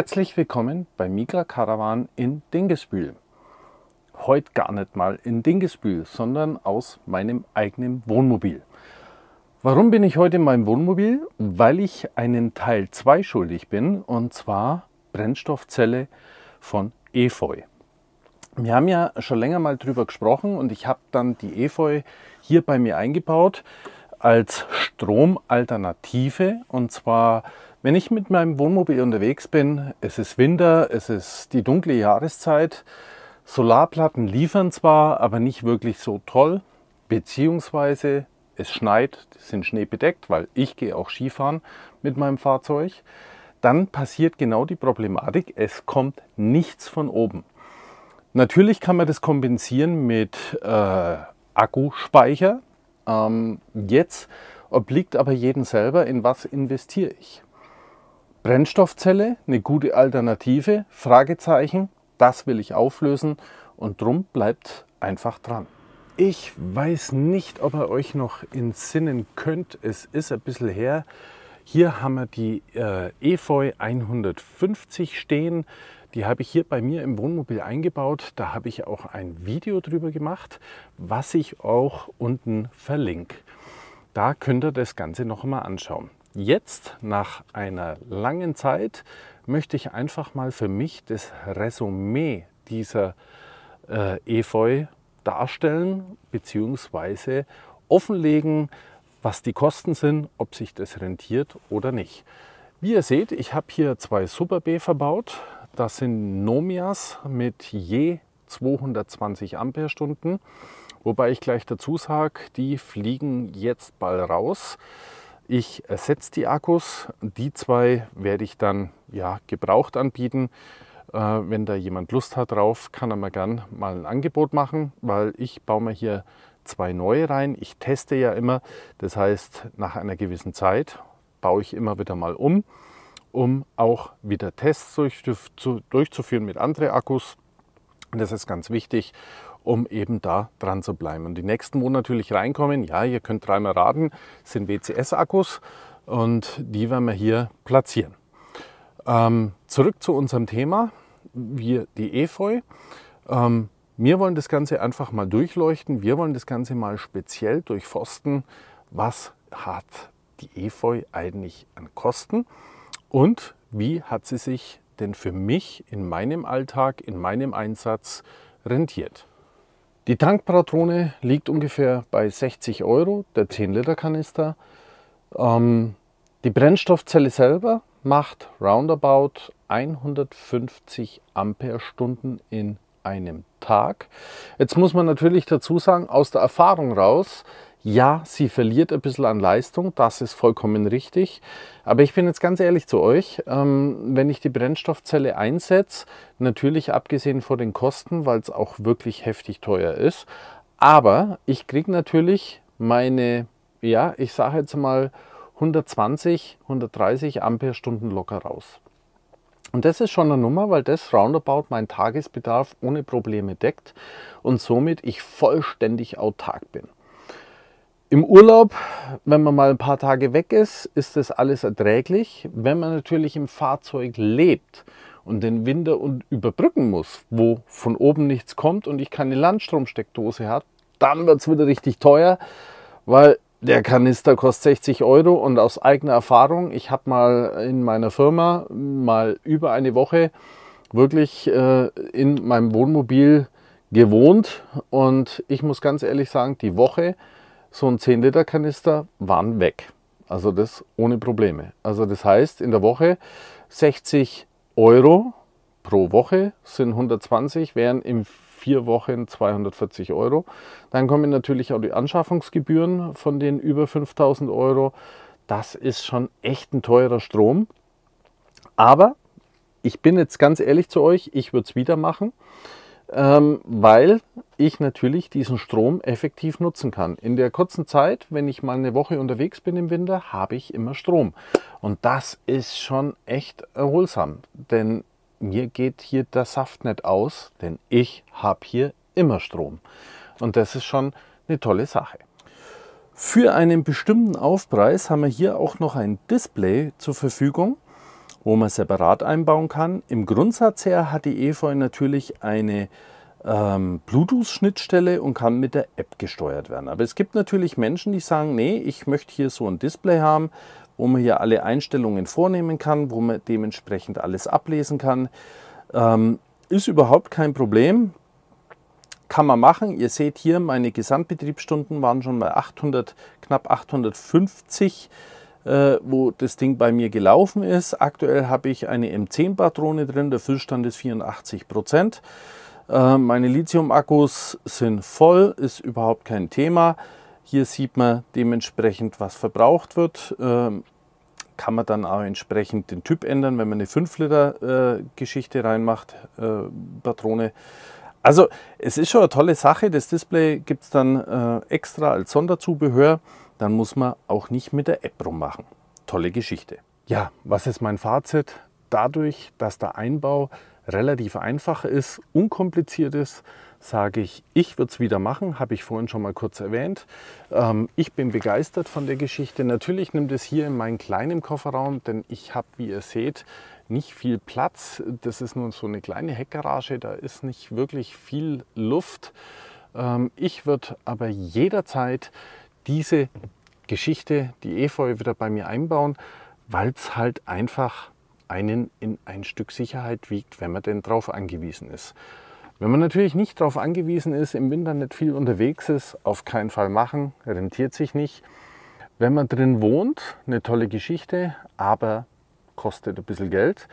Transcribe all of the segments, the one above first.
Herzlich willkommen bei Migra Caravan in Dingesbühl. Heute gar nicht mal in Dingesbühl, sondern aus meinem eigenen Wohnmobil. Warum bin ich heute in meinem Wohnmobil? Weil ich einen Teil 2 schuldig bin und zwar Brennstoffzelle von Efeu. Wir haben ja schon länger mal drüber gesprochen und ich habe dann die Efeu hier bei mir eingebaut als Stromalternative und zwar wenn ich mit meinem Wohnmobil unterwegs bin, es ist Winter, es ist die dunkle Jahreszeit, Solarplatten liefern zwar, aber nicht wirklich so toll, beziehungsweise es schneit, sind schneebedeckt, weil ich gehe auch Skifahren mit meinem Fahrzeug, dann passiert genau die Problematik, es kommt nichts von oben. Natürlich kann man das kompensieren mit äh, Akkuspeicher. Ähm, jetzt obliegt aber jedem selber, in was investiere ich. Brennstoffzelle, eine gute Alternative? Fragezeichen. Das will ich auflösen und drum bleibt einfach dran. Ich weiß nicht, ob ihr euch noch entsinnen könnt. Es ist ein bisschen her. Hier haben wir die äh, Efeu 150 stehen. Die habe ich hier bei mir im Wohnmobil eingebaut. Da habe ich auch ein Video drüber gemacht, was ich auch unten verlinke. Da könnt ihr das Ganze noch mal anschauen jetzt nach einer langen Zeit möchte ich einfach mal für mich das Resümee dieser äh, Efeu darstellen bzw. offenlegen, was die Kosten sind, ob sich das rentiert oder nicht. Wie ihr seht, ich habe hier zwei Super B verbaut. Das sind Nomias mit je 220 Amperestunden. Wobei ich gleich dazu sage, die fliegen jetzt bald raus. Ich ersetze die Akkus. Die zwei werde ich dann ja, gebraucht anbieten. Äh, wenn da jemand Lust hat drauf, kann er mir gern mal ein Angebot machen, weil ich baue mir hier zwei neue rein. Ich teste ja immer. Das heißt, nach einer gewissen Zeit baue ich immer wieder mal um, um auch wieder Tests durchzuführen mit anderen Akkus. Das ist ganz wichtig um eben da dran zu bleiben. Und die nächsten, wo natürlich reinkommen, ja, ihr könnt dreimal raten, sind WCS-Akkus und die werden wir hier platzieren. Ähm, zurück zu unserem Thema, wir, die Efeu. Ähm, wir wollen das Ganze einfach mal durchleuchten. Wir wollen das Ganze mal speziell durchforsten. Was hat die Efeu eigentlich an Kosten und wie hat sie sich denn für mich in meinem Alltag, in meinem Einsatz rentiert? Die Tankpatrone liegt ungefähr bei 60 Euro, der 10-Liter-Kanister. Ähm, die Brennstoffzelle selber macht roundabout 150 Amperestunden in einem Tag. Jetzt muss man natürlich dazu sagen, aus der Erfahrung raus, ja, sie verliert ein bisschen an Leistung, das ist vollkommen richtig. Aber ich bin jetzt ganz ehrlich zu euch, ähm, wenn ich die Brennstoffzelle einsetze, natürlich abgesehen von den Kosten, weil es auch wirklich heftig teuer ist, aber ich kriege natürlich meine, ja, ich sage jetzt mal 120, 130 Amperestunden locker raus. Und das ist schon eine Nummer, weil das roundabout meinen Tagesbedarf ohne Probleme deckt und somit ich vollständig autark bin. Im Urlaub, wenn man mal ein paar Tage weg ist, ist das alles erträglich. Wenn man natürlich im Fahrzeug lebt und den Winter und überbrücken muss, wo von oben nichts kommt und ich keine Landstromsteckdose habe, dann wird es wieder richtig teuer, weil der Kanister kostet 60 Euro und aus eigener Erfahrung, ich habe mal in meiner Firma mal über eine Woche wirklich äh, in meinem Wohnmobil gewohnt und ich muss ganz ehrlich sagen, die Woche so ein 10 Liter Kanister waren weg. Also das ohne Probleme. Also das heißt, in der Woche 60 Euro pro Woche sind 120, wären in vier Wochen 240 Euro. Dann kommen natürlich auch die Anschaffungsgebühren von den über 5000 Euro. Das ist schon echt ein teurer Strom. Aber ich bin jetzt ganz ehrlich zu euch, ich würde es wieder machen ähm, weil ich natürlich diesen Strom effektiv nutzen kann. In der kurzen Zeit, wenn ich mal eine Woche unterwegs bin im Winter, habe ich immer Strom. Und das ist schon echt erholsam, denn mir geht hier der Saft nicht aus, denn ich habe hier immer Strom. Und das ist schon eine tolle Sache. Für einen bestimmten Aufpreis haben wir hier auch noch ein Display zur Verfügung wo man separat einbauen kann. Im Grundsatz her hat die EVoy natürlich eine ähm, Bluetooth-Schnittstelle und kann mit der App gesteuert werden. Aber es gibt natürlich Menschen, die sagen, nee, ich möchte hier so ein Display haben, wo man hier alle Einstellungen vornehmen kann, wo man dementsprechend alles ablesen kann. Ähm, ist überhaupt kein Problem. Kann man machen. Ihr seht hier, meine Gesamtbetriebsstunden waren schon mal 800, knapp 850. Äh, wo das Ding bei mir gelaufen ist. Aktuell habe ich eine M10-Patrone drin, der Füllstand ist 84 äh, Meine Lithium-Akkus sind voll, ist überhaupt kein Thema. Hier sieht man dementsprechend, was verbraucht wird. Ähm, kann man dann auch entsprechend den Typ ändern, wenn man eine 5-Liter-Geschichte äh, reinmacht, Patrone. Also es ist schon eine tolle Sache. Das Display gibt es dann äh, extra als Sonderzubehör. Dann muss man auch nicht mit der App rummachen. Tolle Geschichte. Ja, was ist mein Fazit? Dadurch, dass der Einbau relativ einfach ist, unkompliziert ist, sage ich, ich würde es wieder machen, habe ich vorhin schon mal kurz erwähnt. Ähm, ich bin begeistert von der Geschichte. Natürlich nimmt es hier in meinen kleinen Kofferraum, denn ich habe, wie ihr seht, nicht viel Platz. Das ist nun so eine kleine Heckgarage, da ist nicht wirklich viel Luft. Ähm, ich würde aber jederzeit diese Geschichte, die Efeu, wieder bei mir einbauen, weil es halt einfach einen in ein Stück Sicherheit wiegt, wenn man denn drauf angewiesen ist. Wenn man natürlich nicht darauf angewiesen ist, im Winter nicht viel unterwegs ist, auf keinen Fall machen, rentiert sich nicht. Wenn man drin wohnt, eine tolle Geschichte, aber kostet ein bisschen Geld.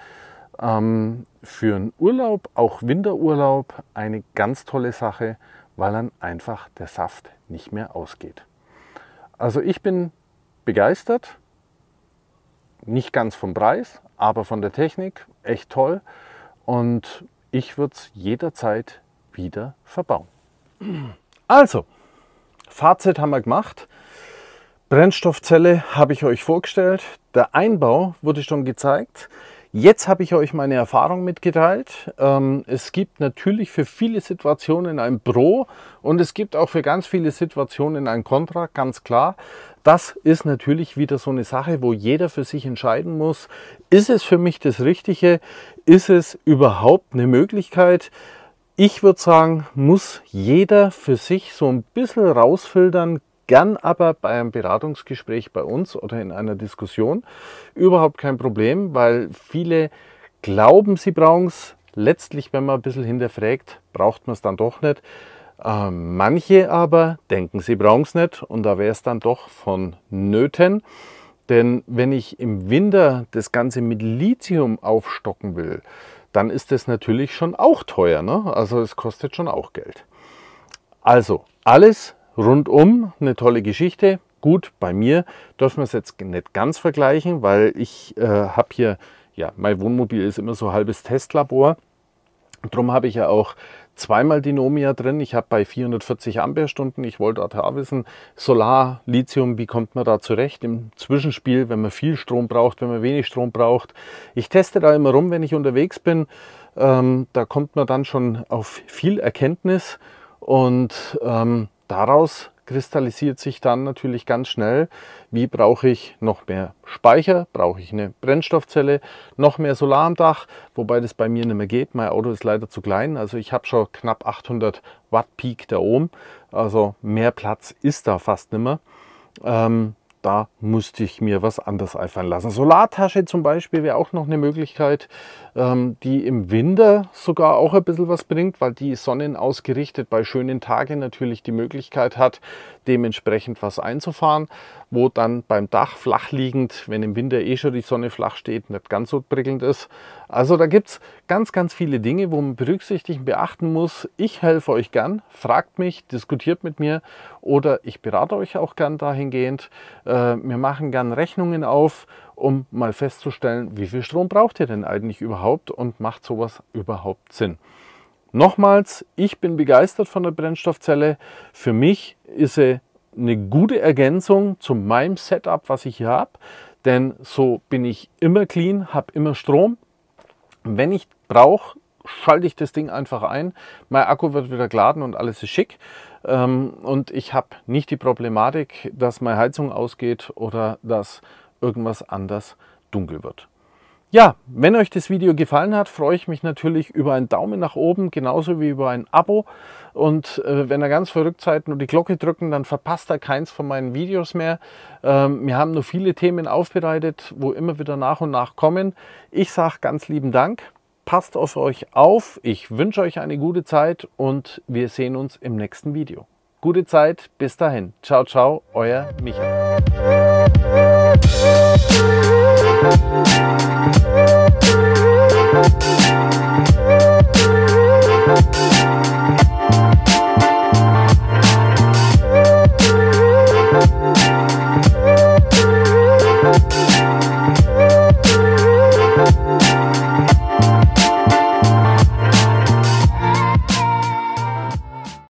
Ähm, für einen Urlaub, auch Winterurlaub, eine ganz tolle Sache, weil dann einfach der Saft nicht mehr ausgeht. Also ich bin begeistert, nicht ganz vom Preis, aber von der Technik, echt toll. Und ich würde es jederzeit wieder verbauen. Also, Fazit haben wir gemacht. Brennstoffzelle habe ich euch vorgestellt. Der Einbau wurde schon gezeigt. Jetzt habe ich euch meine Erfahrung mitgeteilt. Ähm, es gibt natürlich für viele Situationen ein Pro und es gibt auch für ganz viele Situationen ein Contra, ganz klar. Das ist natürlich wieder so eine Sache, wo jeder für sich entscheiden muss, ist es für mich das Richtige, ist es überhaupt eine Möglichkeit. Ich würde sagen, muss jeder für sich so ein bisschen rausfiltern, gern aber bei einem Beratungsgespräch bei uns oder in einer Diskussion. Überhaupt kein Problem, weil viele glauben, sie brauchen es. Letztlich, wenn man ein bisschen hinterfragt, braucht man es dann doch nicht. Äh, manche aber denken, sie brauchen es nicht und da wäre es dann doch von Nöten. Denn wenn ich im Winter das Ganze mit Lithium aufstocken will, dann ist das natürlich schon auch teuer. Ne? Also es kostet schon auch Geld. Also alles Rundum eine tolle Geschichte. Gut, bei mir dürfen wir es jetzt nicht ganz vergleichen, weil ich äh, habe hier, ja, mein Wohnmobil ist immer so halbes Testlabor. Drum habe ich ja auch zweimal Dinomia drin. Ich habe bei 440 Amperestunden, ich wollte ATA wissen, Solar, Lithium, wie kommt man da zurecht im Zwischenspiel, wenn man viel Strom braucht, wenn man wenig Strom braucht. Ich teste da immer rum, wenn ich unterwegs bin. Ähm, da kommt man dann schon auf viel Erkenntnis und ähm, daraus kristallisiert sich dann natürlich ganz schnell, wie brauche ich noch mehr Speicher, brauche ich eine Brennstoffzelle, noch mehr Solar am Dach, wobei das bei mir nicht mehr geht, mein Auto ist leider zu klein, also ich habe schon knapp 800 Watt Peak da oben, also mehr Platz ist da fast nicht mehr. Ähm, da musste ich mir was anderes einfallen lassen. Solartasche zum Beispiel wäre auch noch eine Möglichkeit, ähm, die im Winter sogar auch ein bisschen was bringt, weil die sonnenausgerichtet bei schönen Tagen natürlich die Möglichkeit hat, dementsprechend was einzufahren, wo dann beim Dach flach liegend, wenn im Winter eh schon die Sonne flach steht, nicht ganz so prickelnd ist. Also da gibt es ganz, ganz viele Dinge, wo man berücksichtigen, beachten muss. Ich helfe euch gern, fragt mich, diskutiert mit mir oder ich berate euch auch gern dahingehend äh, wir machen gern Rechnungen auf, um mal festzustellen, wie viel Strom braucht ihr denn eigentlich überhaupt und macht sowas überhaupt Sinn. Nochmals, ich bin begeistert von der Brennstoffzelle. Für mich ist sie eine gute Ergänzung zu meinem Setup, was ich hier habe, denn so bin ich immer clean, habe immer Strom. Wenn ich brauche, schalte ich das Ding einfach ein, mein Akku wird wieder geladen und alles ist schick. Ähm, und ich habe nicht die Problematik, dass meine Heizung ausgeht oder dass irgendwas anders dunkel wird. Ja, wenn euch das Video gefallen hat, freue ich mich natürlich über einen Daumen nach oben, genauso wie über ein Abo. Und äh, wenn ihr ganz verrückt seid, nur die Glocke drücken, dann verpasst ihr keins von meinen Videos mehr. Ähm, wir haben nur viele Themen aufbereitet, wo immer wieder nach und nach kommen. Ich sage ganz lieben Dank. Passt auf euch auf. Ich wünsche euch eine gute Zeit und wir sehen uns im nächsten Video. Gute Zeit, bis dahin. Ciao, ciao, euer Michael.